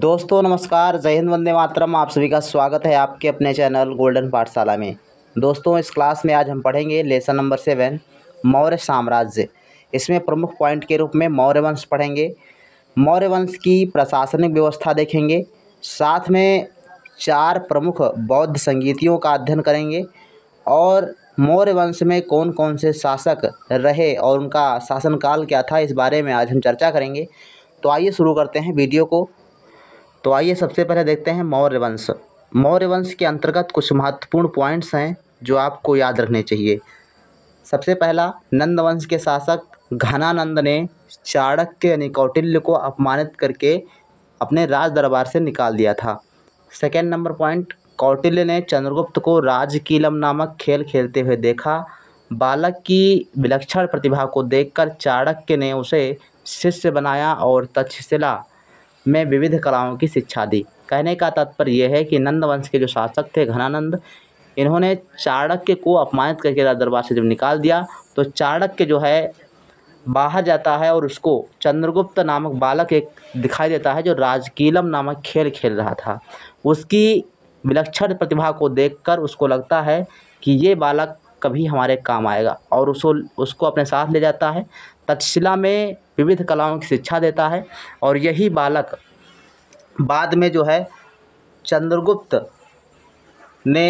दोस्तों नमस्कार जय हिंद वंदे मातरम आप सभी का स्वागत है आपके अपने चैनल गोल्डन पाठशाला में दोस्तों इस क्लास में आज हम पढ़ेंगे लेसन नंबर सेवन मौर्य साम्राज्य इसमें प्रमुख पॉइंट के रूप में मौर्य वंश पढ़ेंगे मौर्य वंश की प्रशासनिक व्यवस्था देखेंगे साथ में चार प्रमुख बौद्ध संगीतियों का अध्ययन करेंगे और मौर्य वंश में कौन कौन से शासक रहे और उनका शासनकाल क्या था इस बारे में आज हम चर्चा करेंगे तो आइए शुरू करते हैं वीडियो को तो आइए सबसे पहले देखते हैं मौर्य वंश मौर्य वंश के अंतर्गत कुछ महत्वपूर्ण पॉइंट्स हैं जो आपको याद रखने चाहिए सबसे पहला नंद वंश के शासक घनानंद ने चाणक्य यानी कौटिल्य को अपमानित करके अपने राज दरबार से निकाल दिया था सेकेंड नंबर पॉइंट कौटिल्य ने चंद्रगुप्त को राजकीलम नामक खेल खेलते हुए देखा बालक की विलक्षण प्रतिभा को देखकर चाणक्य ने उसे शिष्य बनाया और तक्षशिला में विविध कलाओं की शिक्षा दी कहने का तात्पर्य यह है कि नंद वंश के जो शासक थे घनानंद इन्होंने चाणक्य को अपमानित करके दरबार से जब निकाल दिया तो चाणक्य जो है बाहर जाता है और उसको चंद्रगुप्त नामक बालक एक दिखाई देता है जो राजकीलम नामक खेल खेल रहा था उसकी विलक्षण प्रतिभा को देखकर उसको लगता है कि ये बालक कभी हमारे काम आएगा और उसको उसको अपने साथ ले जाता है तक्षशिला में विविध कलाओं की शिक्षा देता है और यही बालक बाद में जो है चंद्रगुप्त ने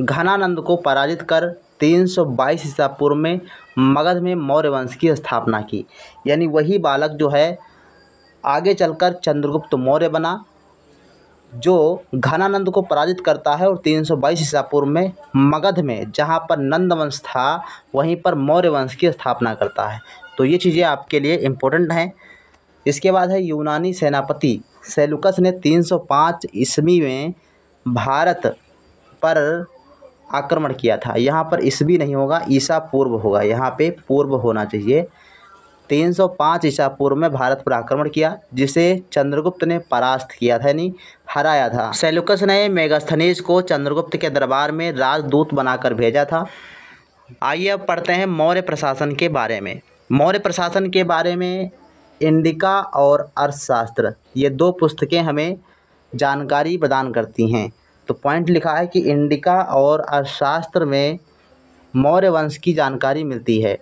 घनानंद को पराजित कर 322 सौ ईसा पूर्व में मगध में मौर्य वंश की स्थापना की यानी वही बालक जो है आगे चलकर चंद्रगुप्त मौर्य बना जो घनानंद को पराजित करता है और तीन सौ बाईस ईसा पूर्व में मगध में जहाँ पर नंद वंश था वहीं पर मौर्य वंश की स्थापना करता है तो ये चीज़ें आपके लिए इम्पोर्टेंट हैं इसके बाद है यूनानी सेनापति सेलुकस ने 305 ईस्वी में भारत पर आक्रमण किया था यहाँ पर ईस्वी नहीं होगा ईसा पूर्व होगा यहाँ पे पूर्व होना चाहिए तीन सौ पाँच ईसा पूर्व में भारत पर आक्रमण किया जिसे चंद्रगुप्त ने परास्त किया था यानी हराया था सेलुकस ने मेगास्थनीज को चंद्रगुप्त के दरबार में राजदूत बनाकर भेजा था आइए अब पढ़ते हैं मौर्य प्रशासन के बारे में मौर्य प्रशासन के बारे में इंडिका और अर्थशास्त्र ये दो पुस्तकें हमें जानकारी प्रदान करती हैं तो पॉइंट लिखा है कि इंडिका और अर्थशास्त्र में मौर्य वंश की जानकारी मिलती है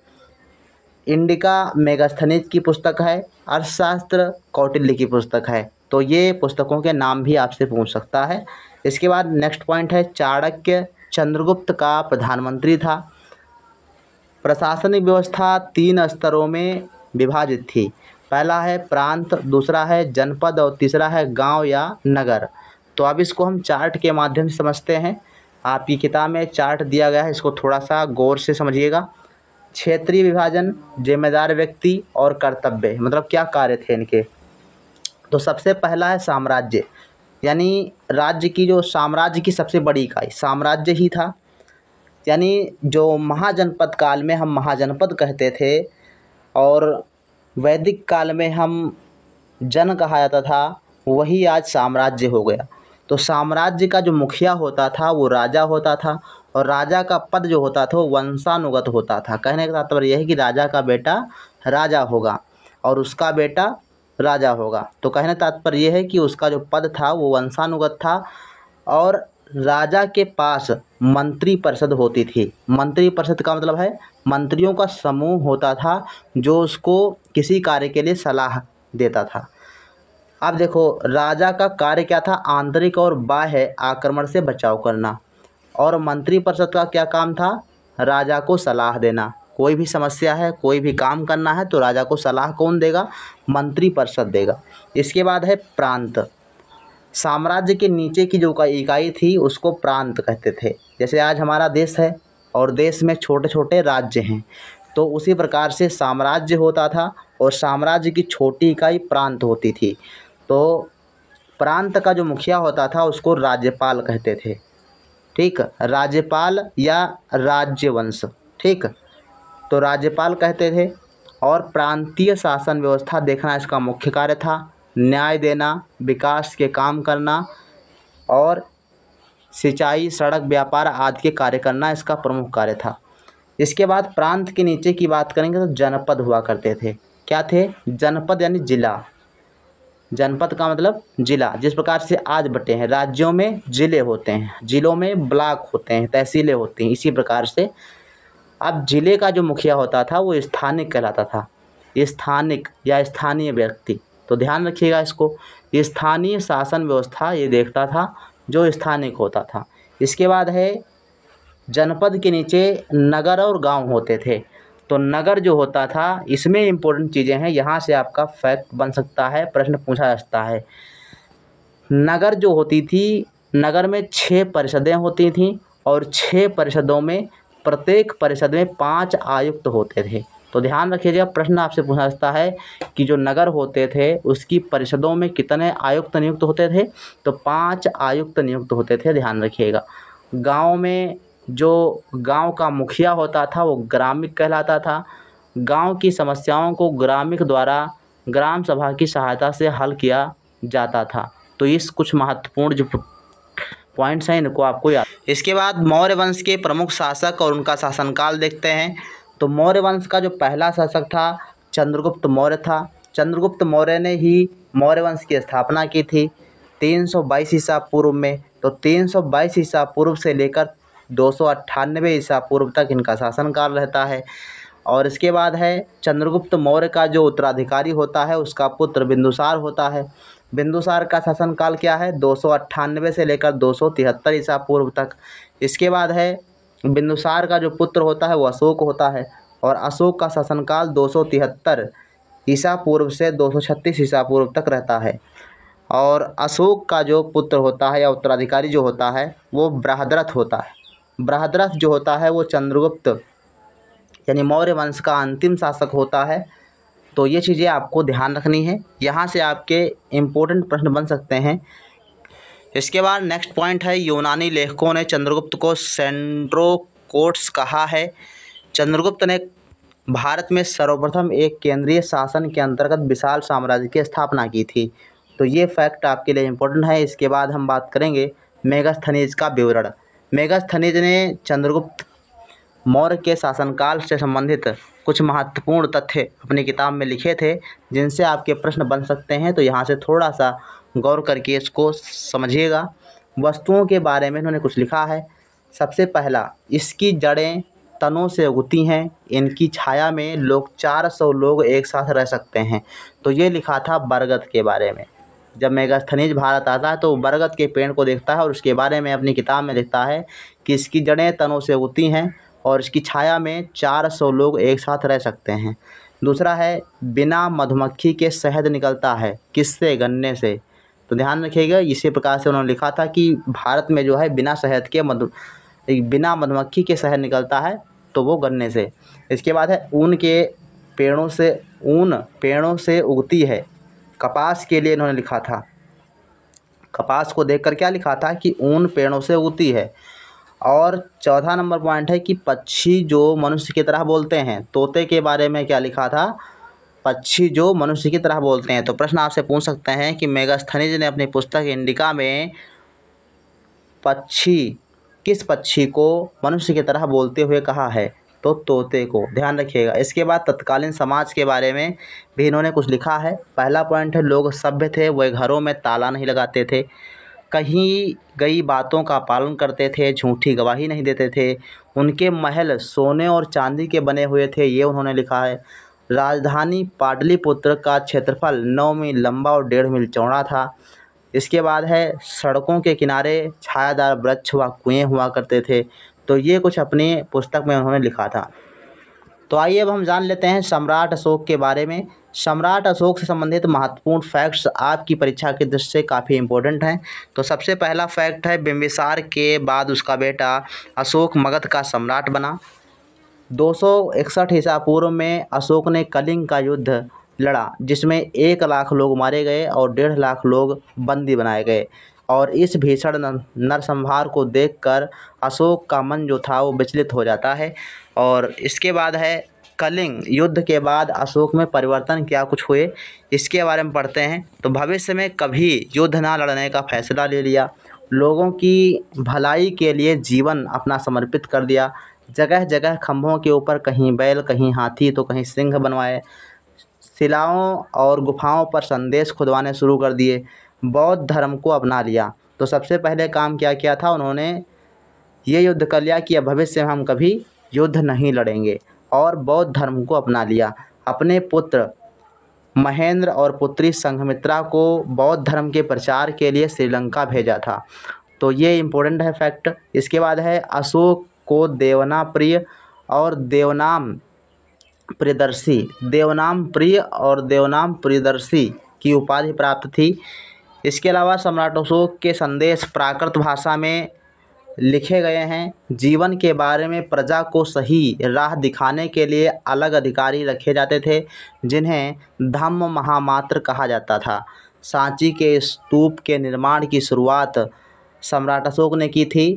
इंडिका मेगास्थनीज की पुस्तक है अर्थशास्त्र कौटिल्य की पुस्तक है तो ये पुस्तकों के नाम भी आपसे पूछ सकता है इसके बाद नेक्स्ट पॉइंट है चाणक्य चंद्रगुप्त का प्रधानमंत्री था प्रशासनिक व्यवस्था तीन स्तरों में विभाजित थी पहला है प्रांत दूसरा है जनपद और तीसरा है गांव या नगर तो अब इसको हम चार्ट के माध्यम से समझते हैं आपकी किताब में चार्ट दिया गया है इसको थोड़ा सा गौर से समझिएगा क्षेत्रीय विभाजन जिम्मेदार व्यक्ति और कर्तव्य मतलब क्या कार्य थे इनके तो सबसे पहला है साम्राज्य यानी राज्य की जो साम्राज्य की सबसे बड़ी इकाई साम्राज्य ही था यानी जो महाजनपद काल में हम महाजनपद कहते थे और वैदिक काल में हम जन कहा जाता था वही आज साम्राज्य हो गया तो साम्राज्य का जो मुखिया होता था वो राजा होता था और राजा का पद जो होता था वो वंशानुगत होता था कहने का तात्पर्य यह है कि राजा का बेटा राजा होगा और उसका बेटा राजा होगा तो कहने का तात्पर्य यह है कि उसका जो पद था वो वंशानुगत था और राजा के पास मंत्री परिषद होती थी मंत्री परिषद का मतलब है मंत्रियों का समूह होता था जो उसको किसी कार्य के लिए सलाह देता था अब देखो राजा का कार्य क्या था आंतरिक और बाह्य आक्रमण से बचाव करना और मंत्रिपरिषद का क्या काम था राजा को सलाह देना कोई भी समस्या है कोई भी काम करना है तो राजा को सलाह कौन देगा मंत्रिपरिषद देगा इसके बाद है प्रांत साम्राज्य के नीचे की जो इकाई थी उसको प्रांत कहते थे जैसे आज हमारा देश है और देश में छोटे छोटे राज्य हैं तो उसी प्रकार से साम्राज्य होता था और साम्राज्य की छोटी इकाई प्रांत होती थी तो प्रांत का जो मुखिया होता था उसको राज्यपाल कहते थे ठीक राज्यपाल या राज्यवंश ठीक तो राज्यपाल कहते थे और प्रांतीय शासन व्यवस्था देखना इसका मुख्य कार्य था न्याय देना विकास के काम करना और सिंचाई सड़क व्यापार आदि के कार्य करना इसका प्रमुख कार्य था इसके बाद प्रांत के नीचे की बात करेंगे तो जनपद हुआ करते थे क्या थे जनपद यानी जिला जनपद का मतलब जिला जिस प्रकार से आज बटे हैं राज्यों में ज़िले होते हैं ज़िलों में ब्लॉक होते हैं तहसीलें होती हैं इसी प्रकार से अब ज़िले का जो मुखिया होता था वो स्थानिक कहलाता था स्थानिक या स्थानीय व्यक्ति तो ध्यान रखिएगा इसको स्थानीय शासन व्यवस्था ये देखता था जो स्थानिक होता था इसके बाद है जनपद के नीचे नगर और गांव होते थे तो नगर जो होता था इसमें इम्पोर्टेंट चीज़ें हैं यहाँ से आपका फैक्ट बन सकता है प्रश्न पूछा जा सकता है नगर जो होती थी नगर में छः परिषदें होती थीं और छः परिषदों में प्रत्येक परिषद में पाँच आयुक्त होते थे तो ध्यान रखिएगा प्रश्न आपसे पूछा जाता है कि जो नगर होते थे उसकी परिषदों में कितने आयुक्त नियुक्त होते थे तो पाँच आयुक्त नियुक्त होते थे ध्यान रखिएगा गांव में जो गाँव का मुखिया होता था वो ग्रामिक कहलाता था गाँव की समस्याओं को ग्रामिक द्वारा ग्राम सभा की सहायता से हल किया जाता था तो इस कुछ महत्वपूर्ण जो पॉइंट्स हैं इनको आपको याद इसके बाद मौर्य वंश के प्रमुख शासक और उनका शासनकाल देखते हैं तो मौर्य वंश का जो पहला शासक था चंद्रगुप्त मौर्य था चंद्रगुप्त मौर्य ने ही मौर्य वंश की स्थापना की थी 322 ईसा पूर्व में तो 322 ईसा पूर्व से लेकर दो सौ अट्ठानवे ईसा पूर्व तक इनका शासनकाल रहता है और इसके बाद है चंद्रगुप्त मौर्य का जो उत्तराधिकारी होता है उसका पुत्र बिंदुसार होता है बिंदुसार का शासनकाल क्या है दो सौ अट्ठानवे से लेकर दो सौ तिहत्तर ईसा पूर्व तक इसके बाद है बिंदुसार का जो पुत्र होता है वो अशोक होता है और अशोक का शासनकाल दो सौ तिहत्तर ईसा पूर्व से दो सौ छत्तीस ईसा पूर्व तक रहता है और अशोक का जो पुत्र होता है या उत्तराधिकारी जो होता है वो बृहद्रथ होता है बृहद्रथ जो होता है वो चंद्रगुप्त यानी मौर्य वंश का अंतिम शासक होता है तो ये चीज़ें आपको ध्यान रखनी है यहाँ से आपके इम्पोर्टेंट प्रश्न बन सकते हैं इसके बाद नेक्स्ट पॉइंट है यूनानी लेखकों ने चंद्रगुप्त को सेंड्रोकोट्स कहा है चंद्रगुप्त ने भारत में सर्वप्रथम एक केंद्रीय शासन के अंतर्गत विशाल साम्राज्य की स्थापना की थी तो ये फैक्ट आपके लिए इम्पोर्टेंट है इसके बाद हम बात करेंगे मेगास्थनीज का विवरण मेगास्थनीज ने चंद्रगुप्त मौर्य के शासनकाल से संबंधित कुछ महत्वपूर्ण तथ्य अपनी किताब में लिखे थे जिनसे आपके प्रश्न बन सकते हैं तो यहाँ से थोड़ा सा गौर करके इसको समझिएगा वस्तुओं के बारे में इन्होंने कुछ लिखा है सबसे पहला इसकी जड़ें तनों से उगती हैं इनकी छाया में लोग चार सौ लोग एक साथ रह सकते हैं तो ये लिखा था बरगद के बारे में जब मेगास्थनीज भारत आता है तो बरगद के पेड़ को देखता है और उसके बारे में अपनी किताब में लिखता है कि इसकी जड़ें तनों से उगती हैं और इसकी छाया में चार सौ लोग एक साथ रह सकते हैं दूसरा है बिना मधुमक्खी के शहद निकलता है किससे गन्ने से तो ध्यान रखिएगा इसी प्रकार से उन्होंने लिखा था कि भारत में जो है बिना शहद के मधु बिना मधुमक्खी के शहद निकलता है तो वो गन्ने से इसके बाद है ऊन के पेड़ों से ऊन पेड़ों से उगती है कपास के लिए इन्होंने लिखा था कपास को देखकर क्या लिखा था कि ऊन पेड़ों से उगती है और चौथा नंबर पॉइंट है कि पक्षी जो मनुष्य की तरह बोलते हैं तोते के बारे में क्या लिखा था पक्षी जो मनुष्य की तरह बोलते हैं तो प्रश्न आपसे पूछ सकते हैं कि मेगास्थनीज ने अपनी पुस्तक इंडिका में पक्षी किस पक्षी को मनुष्य की तरह बोलते हुए कहा है तो तोते को ध्यान रखिएगा इसके बाद तत्कालीन समाज के बारे में भी इन्होंने कुछ लिखा है पहला पॉइंट है लोग सभ्य थे वे घरों में ताला नहीं लगाते थे कहीं गई बातों का पालन करते थे झूठी गवाही नहीं देते थे उनके महल सोने और चांदी के बने हुए थे ये उन्होंने लिखा है राजधानी पाटलिपुत्र का क्षेत्रफल नौ मील लंबा और डेढ़ मील चौड़ा था इसके बाद है सड़कों के किनारे छायादार वृक्ष हुआ कुएँ हुआ करते थे तो ये कुछ अपनी पुस्तक में उन्होंने लिखा था तो आइए अब हम जान लेते हैं सम्राट अशोक के बारे में सम्राट अशोक से संबंधित महत्वपूर्ण फैक्ट्स आपकी परीक्षा के दृष्टि से काफ़ी इंपॉर्टेंट हैं तो सबसे पहला फैक्ट है बिम्बिसार के बाद उसका बेटा अशोक मगध का सम्राट बना दो सौ इकसठ ईसा पूर्व में अशोक ने कलिंग का युद्ध लड़ा जिसमें एक लाख लोग मारे गए और डेढ़ लाख लोग बंदी बनाए गए और इस भीषण नरसंहार को देखकर अशोक का मन जो था वो विचलित हो जाता है और इसके बाद है कलिंग युद्ध के बाद अशोक में परिवर्तन क्या कुछ हुए इसके बारे में पढ़ते हैं तो भविष्य में कभी युद्ध ना लड़ने का फैसला ले लिया लोगों की भलाई के लिए जीवन अपना समर्पित कर दिया जगह जगह खम्भों के ऊपर कहीं बैल कहीं हाथी तो कहीं सिंह बनवाए शिलाओं और गुफाओं पर संदेश खुदवाने शुरू कर दिए बौद्ध धर्म को अपना लिया तो सबसे पहले काम क्या किया था उन्होंने ये युद्ध कर लिया कि भविष्य में हम कभी युद्ध नहीं लड़ेंगे और बौद्ध धर्म को अपना लिया अपने पुत्र महेंद्र और पुत्री संघमित्रा को बौद्ध धर्म के प्रचार के लिए श्रीलंका भेजा था तो ये इम्पोर्टेंट है फैक्ट इसके बाद है अशोक को देवना प्रिय और देवनाम प्रियदर्शी देवनाम प्रिय और देवनाम प्रियदर्शी की उपाधि प्राप्त थी इसके अलावा सम्राट अशोक के संदेश प्राकृत भाषा में लिखे गए हैं जीवन के बारे में प्रजा को सही राह दिखाने के लिए अलग अधिकारी रखे जाते थे जिन्हें धम्म महामात्र कहा जाता था सांची के स्तूप के निर्माण की शुरुआत सम्राट अशोक ने की थी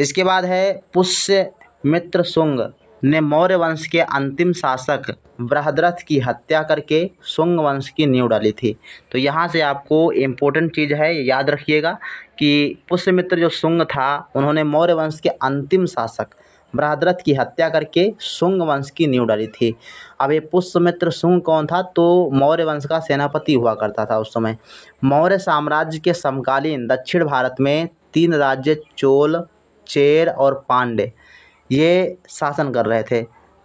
इसके बाद है पुष्य मित्र शुंग ने मौर्य वंश के अंतिम शासक बृहद्रथ की हत्या करके शुंग वंश की नींव डाली थी तो यहाँ से आपको इम्पोर्टेंट चीज़ है याद रखिएगा कि पुष्यमित्र जो शुंग था उन्होंने मौर्य वंश के अंतिम शासक बृहद्रथ की हत्या करके शुंग वंश की नींव डाली थी अब ये पुष्यमित्र शुंग कौन था तो मौर्य वंश का सेनापति हुआ करता था उस समय मौर्य साम्राज्य के समकालीन दक्षिण भारत में तीन राज्य चोल चेर और पांडे ये शासन कर रहे थे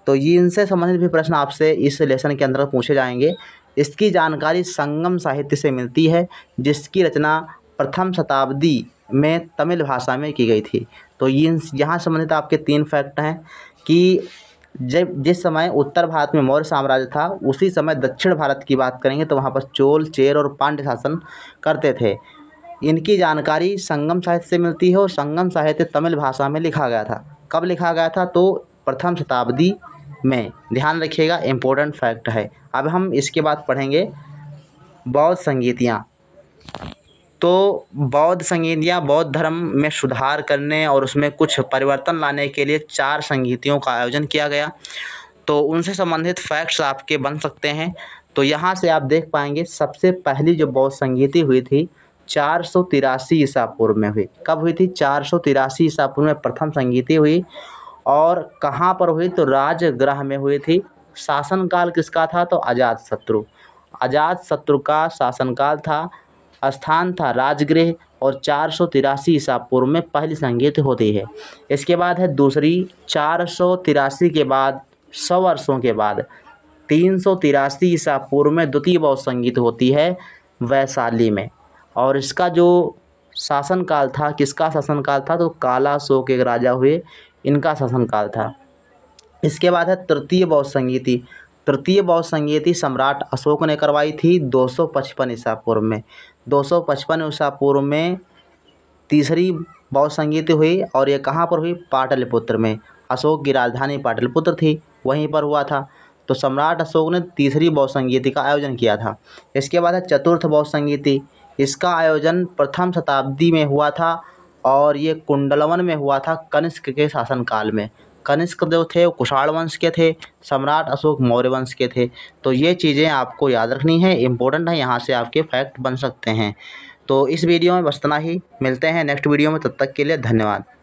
तो ये इनसे संबंधित भी प्रश्न आपसे इस लेसन के अंदर पूछे जाएंगे इसकी जानकारी संगम साहित्य से मिलती है जिसकी रचना प्रथम शताब्दी में तमिल भाषा में की गई थी तो ये यहाँ संबंधित आपके तीन फैक्ट हैं कि जब जिस समय उत्तर भारत में मौर्य साम्राज्य था उसी समय दक्षिण भारत की बात करेंगे तो वहाँ पर चोल चेर और पांड्य शासन करते थे इनकी जानकारी संगम साहित्य से मिलती है और संगम साहित्य तमिल भाषा में लिखा गया था कब लिखा गया था तो प्रथम शताब्दी में ध्यान रखिएगा इम्पोर्टेंट फैक्ट है अब हम इसके बाद पढ़ेंगे बौद्ध संगीतियाँ तो बौद्ध संगीतियाँ बौद्ध धर्म में सुधार करने और उसमें कुछ परिवर्तन लाने के लिए चार संगीतियों का आयोजन किया गया तो उनसे संबंधित फैक्ट्स आपके बन सकते हैं तो यहाँ से आप देख पाएंगे सबसे पहली जो बौद्ध संगीति हुई थी चार सौ तिरासी ईसा पूर्व में हुई कब हुई थी चार सौ तिरासी ईसा पूर्व में प्रथम संगीति हुई और कहाँ पर हुई तो राजग्रह में हुई थी शासनकाल किसका था तो अजात शत्रु अजात शत्रु का शासनकाल था स्थान था राजगृह और चार सौ तिरासी ईसा पूर्व में पहली संगीत होती है इसके बाद है दूसरी चार सौ तिरासी के बाद सौ वर्षों के बाद तीन सौ तिरासी ईसा पूर्व में द्वितीय बौद्ध संगीत होती है वैशाली में और इसका जो शासनकाल था किसका शासनकाल था तो काला शो के राजा हुए इनका शासनकाल था इसके बाद है तृतीय बौद्ध संगीति तृतीय बौद्ध संगीति सम्राट अशोक ने करवाई थी 255 ईसा पूर्व में 255 ईसा पूर्व में तीसरी बौद्ध संगीति हुई और ये कहाँ पर हुई पाटलिपुत्र में अशोक की राजधानी पाटलिपुत्र थी वहीं पर हुआ था तो सम्राट अशोक ने तीसरी बौद्ध संगीति का आयोजन किया था इसके बाद है चतुर्थ बौद्ध संगीति इसका आयोजन प्रथम शताब्दी में हुआ था और ये कुंडलवन में हुआ था कनिष्क के शासनकाल में कनिष्क जो थे वो कुषाण वंश के थे सम्राट अशोक मौर्य वंश के थे तो ये चीज़ें आपको याद रखनी है इम्पोर्टेंट है यहाँ से आपके फैक्ट बन सकते हैं तो इस वीडियो में बस इतना ही मिलते हैं नेक्स्ट वीडियो में तब तक के लिए धन्यवाद